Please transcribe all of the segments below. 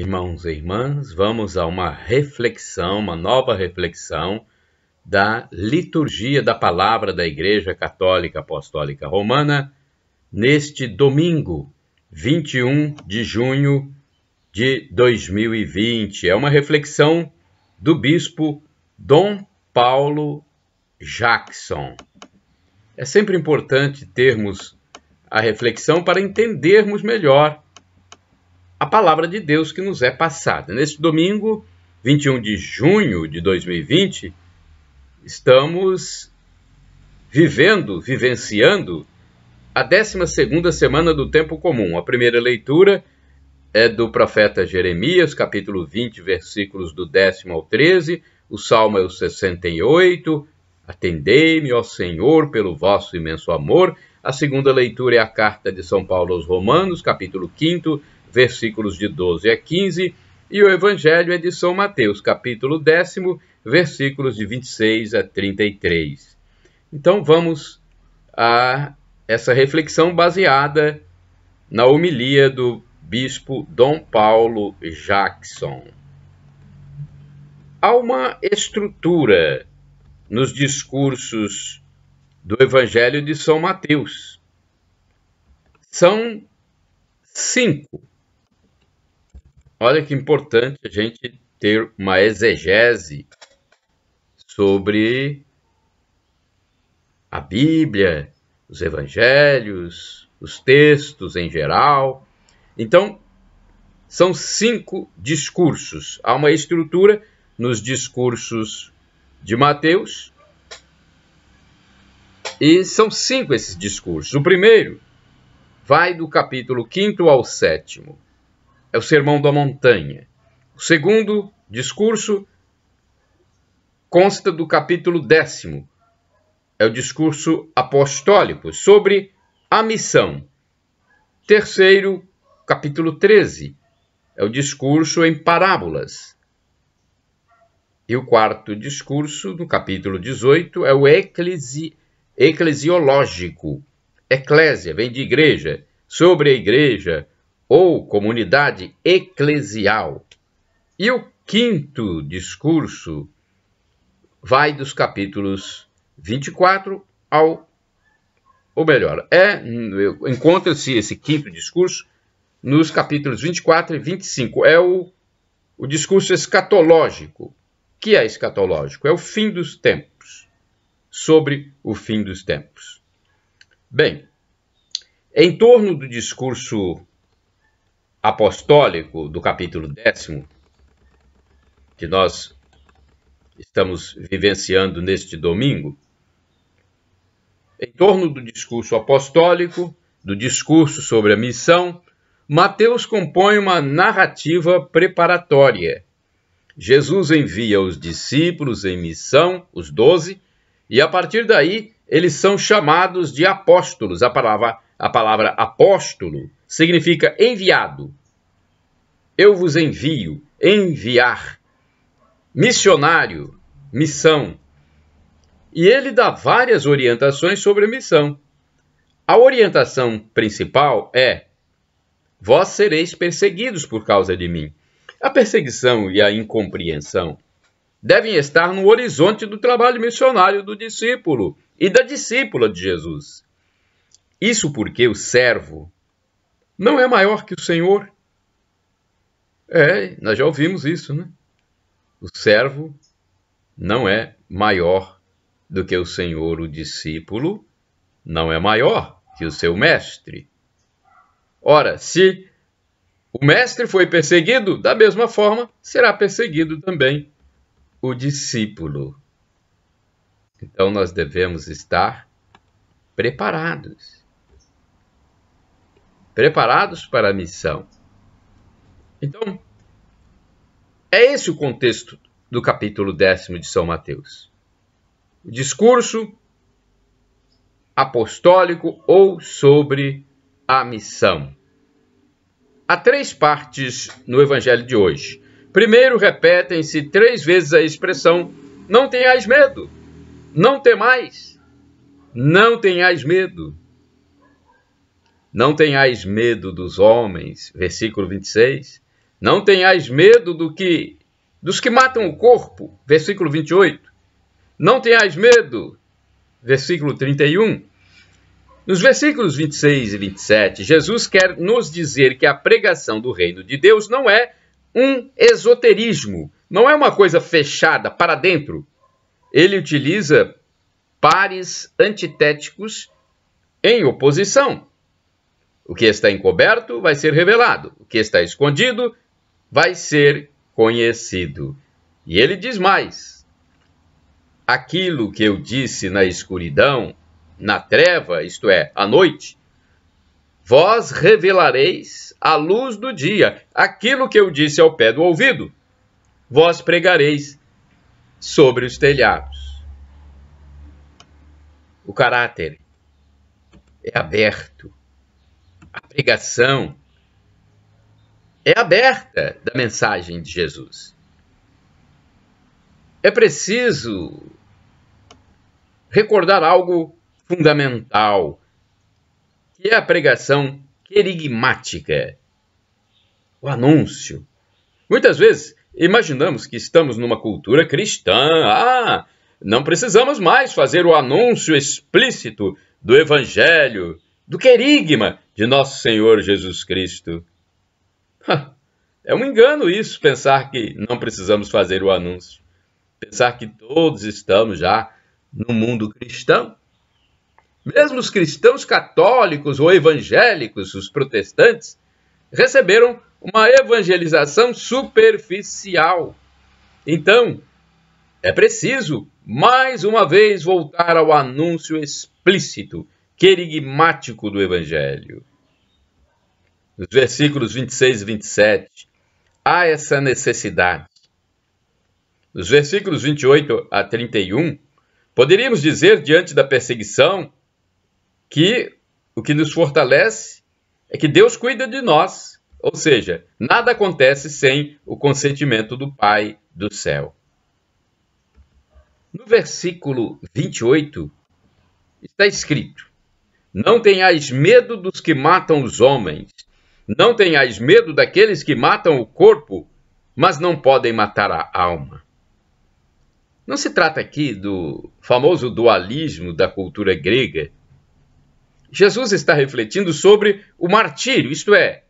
Irmãos e irmãs, vamos a uma reflexão, uma nova reflexão da liturgia da palavra da Igreja Católica Apostólica Romana neste domingo, 21 de junho de 2020. É uma reflexão do bispo Dom Paulo Jackson. É sempre importante termos a reflexão para entendermos melhor a palavra de Deus que nos é passada. Neste domingo, 21 de junho de 2020, estamos vivendo, vivenciando a 12ª semana do tempo comum. A primeira leitura é do profeta Jeremias, capítulo 20, versículos do 10 ao 13. O salmo é o 68. Atendei-me, ó Senhor, pelo vosso imenso amor. A segunda leitura é a carta de São Paulo aos Romanos, capítulo 5, versículos de 12 a 15, e o Evangelho é de São Mateus, capítulo 10, versículos de 26 a 33. Então vamos a essa reflexão baseada na homilia do bispo Dom Paulo Jackson. Há uma estrutura nos discursos do Evangelho de São Mateus. São cinco Olha que importante a gente ter uma exegese sobre a Bíblia, os evangelhos, os textos em geral. Então, são cinco discursos. Há uma estrutura nos discursos de Mateus. E são cinco esses discursos. O primeiro vai do capítulo 5 ao 7 é o Sermão da Montanha. O segundo discurso consta do capítulo décimo, é o discurso apostólico sobre a missão. Terceiro, capítulo 13, é o discurso em parábolas. E o quarto discurso, no capítulo 18, é o eclesi eclesiológico. Eclésia vem de igreja, sobre a igreja, ou comunidade eclesial. E o quinto discurso vai dos capítulos 24 ao ou melhor, é encontra-se esse quinto discurso nos capítulos 24 e 25. É o, o discurso escatológico. que é escatológico? É o fim dos tempos. Sobre o fim dos tempos. Bem, em torno do discurso apostólico do capítulo décimo, que nós estamos vivenciando neste domingo, em torno do discurso apostólico, do discurso sobre a missão, Mateus compõe uma narrativa preparatória. Jesus envia os discípulos em missão, os doze, e a partir daí eles são chamados de apóstolos. A palavra a palavra apóstolo significa enviado. Eu vos envio, enviar. Missionário, missão. E ele dá várias orientações sobre a missão. A orientação principal é: vós sereis perseguidos por causa de mim. A perseguição e a incompreensão devem estar no horizonte do trabalho missionário do discípulo e da discípula de Jesus. Isso porque o servo não é maior que o senhor. É, nós já ouvimos isso, né? O servo não é maior do que o senhor, o discípulo não é maior que o seu mestre. Ora, se o mestre foi perseguido, da mesma forma será perseguido também o discípulo. Então nós devemos estar preparados preparados para a missão. Então, é esse o contexto do capítulo décimo de São Mateus. O discurso apostólico ou sobre a missão. Há três partes no evangelho de hoje. Primeiro, repetem-se três vezes a expressão: não tenhais medo, não temais, não tenhais medo. Não tenhais medo dos homens, versículo 26. Não tenhais medo do que dos que matam o corpo, versículo 28. Não tenhais medo, versículo 31. Nos versículos 26 e 27, Jesus quer nos dizer que a pregação do reino de Deus não é um esoterismo, não é uma coisa fechada para dentro. Ele utiliza pares antitéticos em oposição. O que está encoberto vai ser revelado, o que está escondido vai ser conhecido. E ele diz mais: Aquilo que eu disse na escuridão, na treva, isto é, à noite, vós revelareis à luz do dia. Aquilo que eu disse ao pé do ouvido, vós pregareis sobre os telhados. O caráter é aberto a pregação é aberta da mensagem de Jesus. É preciso recordar algo fundamental, que é a pregação querigmática, o anúncio. Muitas vezes imaginamos que estamos numa cultura cristã, ah, não precisamos mais fazer o anúncio explícito do evangelho, do querigma, de nosso Senhor Jesus Cristo. É um engano isso, pensar que não precisamos fazer o anúncio. Pensar que todos estamos já no mundo cristão. Mesmo os cristãos católicos ou evangélicos, os protestantes, receberam uma evangelização superficial. Então, é preciso, mais uma vez, voltar ao anúncio explícito, querigmático do Evangelho nos versículos 26 e 27, há essa necessidade. Nos versículos 28 a 31, poderíamos dizer, diante da perseguição, que o que nos fortalece é que Deus cuida de nós, ou seja, nada acontece sem o consentimento do Pai do céu. No versículo 28 está escrito: Não tenhais medo dos que matam os homens, não tenhais medo daqueles que matam o corpo, mas não podem matar a alma. Não se trata aqui do famoso dualismo da cultura grega. Jesus está refletindo sobre o martírio, isto é,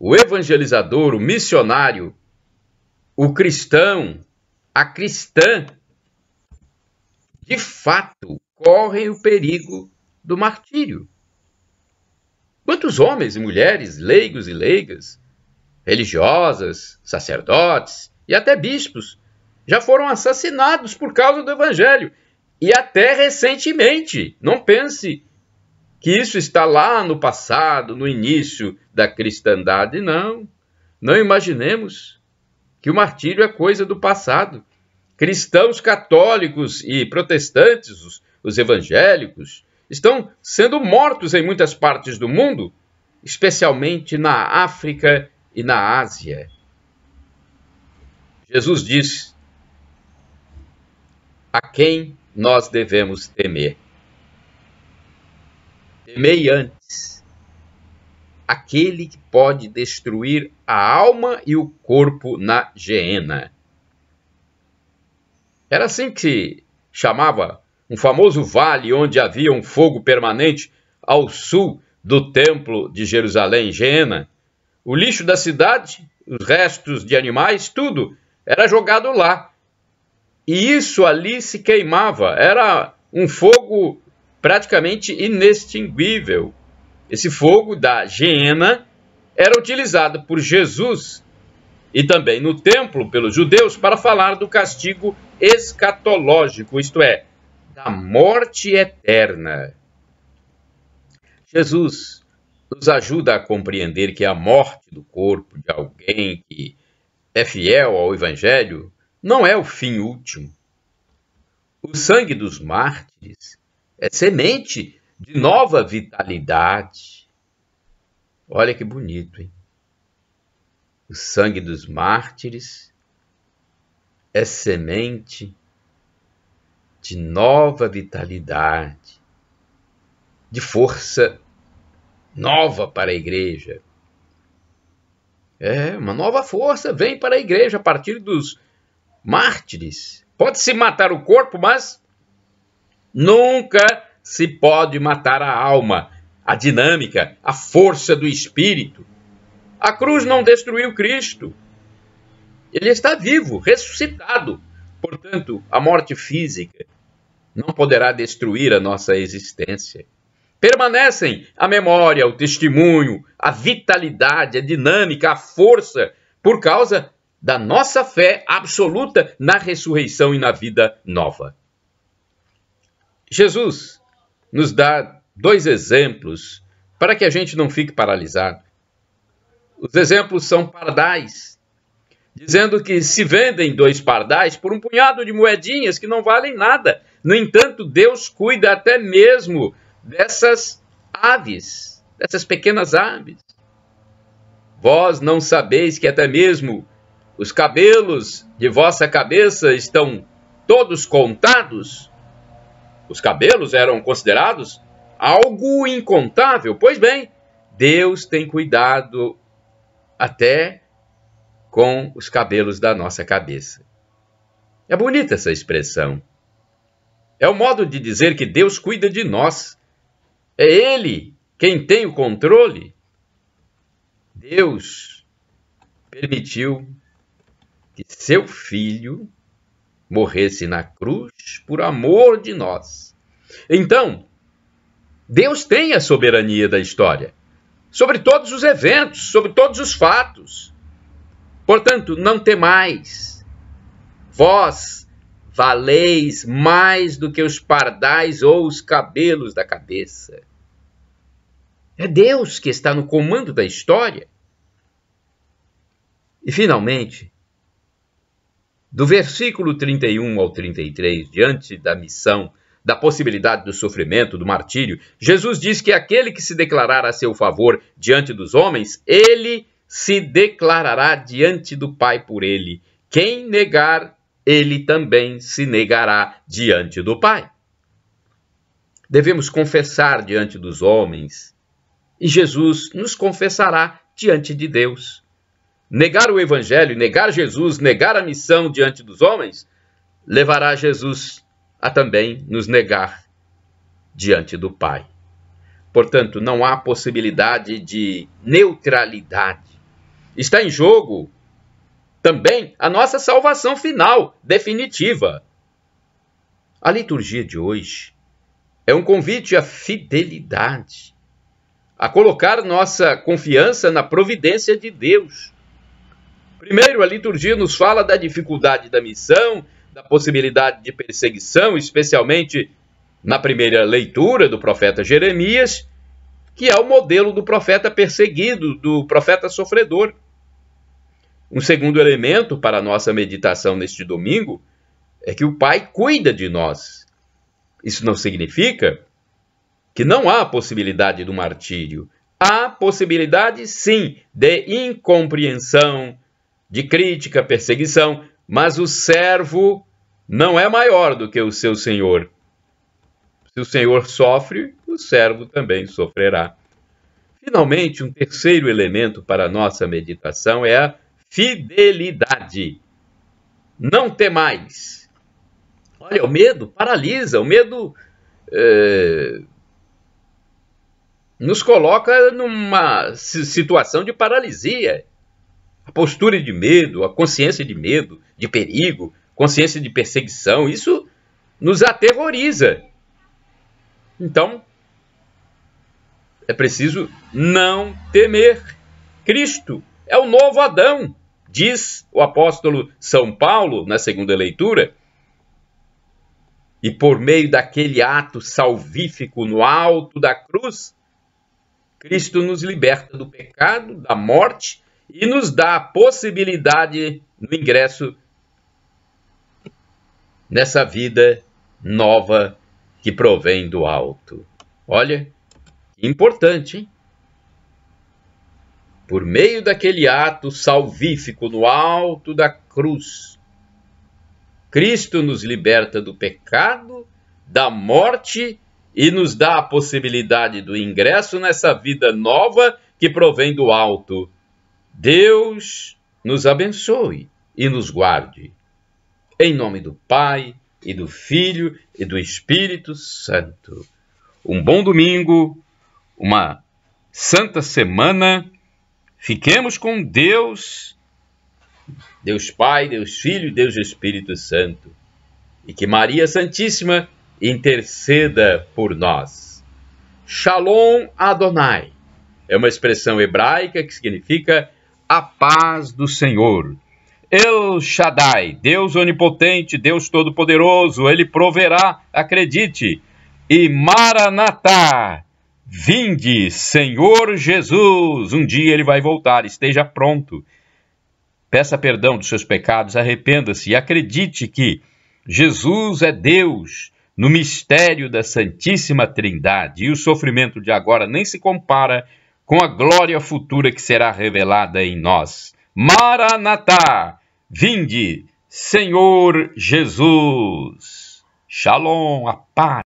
o evangelizador, o missionário, o cristão, a cristã, de fato correm o perigo do martírio. Quantos homens e mulheres, leigos e leigas, religiosas, sacerdotes e até bispos já foram assassinados por causa do evangelho e até recentemente. Não pense que isso está lá no passado, no início da cristandade, não. Não imaginemos que o martírio é coisa do passado. Cristãos católicos e protestantes, os, os evangélicos, estão sendo mortos em muitas partes do mundo, especialmente na África e na Ásia. Jesus diz: A quem nós devemos temer? Temei antes aquele que pode destruir a alma e o corpo na geena. Era assim que se chamava um famoso vale onde havia um fogo permanente ao sul do Templo de Jerusalém, Gena. O lixo da cidade, os restos de animais, tudo era jogado lá. E isso ali se queimava, era um fogo praticamente inextinguível. Esse fogo da Gena era utilizado por Jesus e também no templo pelos judeus para falar do castigo escatológico, isto é, da morte eterna. Jesus nos ajuda a compreender que a morte do corpo de alguém que é fiel ao Evangelho não é o fim último. O sangue dos mártires é semente de nova vitalidade. Olha que bonito, hein? O sangue dos mártires é semente de nova vitalidade, de força nova para a igreja. É, uma nova força vem para a igreja a partir dos mártires. Pode-se matar o corpo, mas nunca se pode matar a alma, a dinâmica, a força do espírito. A cruz não destruiu Cristo. Ele está vivo, ressuscitado. Portanto, a morte física não poderá destruir a nossa existência. Permanecem a memória, o testemunho, a vitalidade, a dinâmica, a força, por causa da nossa fé absoluta na ressurreição e na vida nova. Jesus nos dá dois exemplos para que a gente não fique paralisado. Os exemplos são pardais, dizendo que se vendem dois pardais por um punhado de moedinhas que não valem nada. No entanto, Deus cuida até mesmo dessas aves, dessas pequenas aves. Vós não sabeis que até mesmo os cabelos de vossa cabeça estão todos contados? Os cabelos eram considerados algo incontável. Pois bem, Deus tem cuidado até com os cabelos da nossa cabeça. É bonita essa expressão. É o modo de dizer que Deus cuida de nós. É Ele quem tem o controle. Deus permitiu que seu filho morresse na cruz por amor de nós. Então, Deus tem a soberania da história sobre todos os eventos, sobre todos os fatos. Portanto, não temais. Vós valeis mais do que os pardais ou os cabelos da cabeça. É Deus que está no comando da história. E finalmente, do versículo 31 ao 33, diante da missão, da possibilidade do sofrimento, do martírio, Jesus diz que aquele que se declarar a seu favor diante dos homens, ele se declarará diante do Pai por ele. Quem negar, ele também se negará diante do Pai. Devemos confessar diante dos homens e Jesus nos confessará diante de Deus. Negar o Evangelho, negar Jesus, negar a missão diante dos homens, levará Jesus a também nos negar diante do Pai. Portanto, não há possibilidade de neutralidade Está em jogo também a nossa salvação final, definitiva. A liturgia de hoje é um convite à fidelidade, a colocar nossa confiança na providência de Deus. Primeiro, a liturgia nos fala da dificuldade da missão, da possibilidade de perseguição, especialmente na primeira leitura do profeta Jeremias, que é o modelo do profeta perseguido, do profeta sofredor. Um segundo elemento para a nossa meditação neste domingo é que o Pai cuida de nós. Isso não significa que não há possibilidade do martírio. Há possibilidade, sim, de incompreensão, de crítica, perseguição, mas o servo não é maior do que o seu senhor. Se o senhor sofre, o servo também sofrerá. Finalmente, um terceiro elemento para a nossa meditação é a fidelidade. Não mais. Olha, o medo paralisa, o medo é, nos coloca numa situação de paralisia. A postura de medo, a consciência de medo, de perigo, consciência de perseguição, isso nos aterroriza. Então, é preciso não temer. Cristo é o novo Adão, diz o apóstolo São Paulo na segunda leitura. E por meio daquele ato salvífico no alto da cruz, Cristo nos liberta do pecado, da morte e nos dá a possibilidade no ingresso nessa vida nova que provém do alto. Olha, Importante, hein? Por meio daquele ato salvífico no alto da cruz, Cristo nos liberta do pecado, da morte e nos dá a possibilidade do ingresso nessa vida nova que provém do alto. Deus nos abençoe e nos guarde. Em nome do Pai e do Filho e do Espírito Santo. Um bom domingo uma santa semana. Fiquemos com Deus, Deus Pai, Deus Filho, Deus Espírito Santo. E que Maria Santíssima interceda por nós. Shalom Adonai é uma expressão hebraica que significa a paz do Senhor. El Shaddai, Deus onipotente, Deus todo-poderoso, ele proverá, acredite. E Maranatá, Vinde, Senhor Jesus! Um dia ele vai voltar, esteja pronto. Peça perdão dos seus pecados, arrependa-se e acredite que Jesus é Deus no mistério da Santíssima Trindade. E o sofrimento de agora nem se compara com a glória futura que será revelada em nós. Maranatá! Vinde, Senhor Jesus! Shalom, a paz.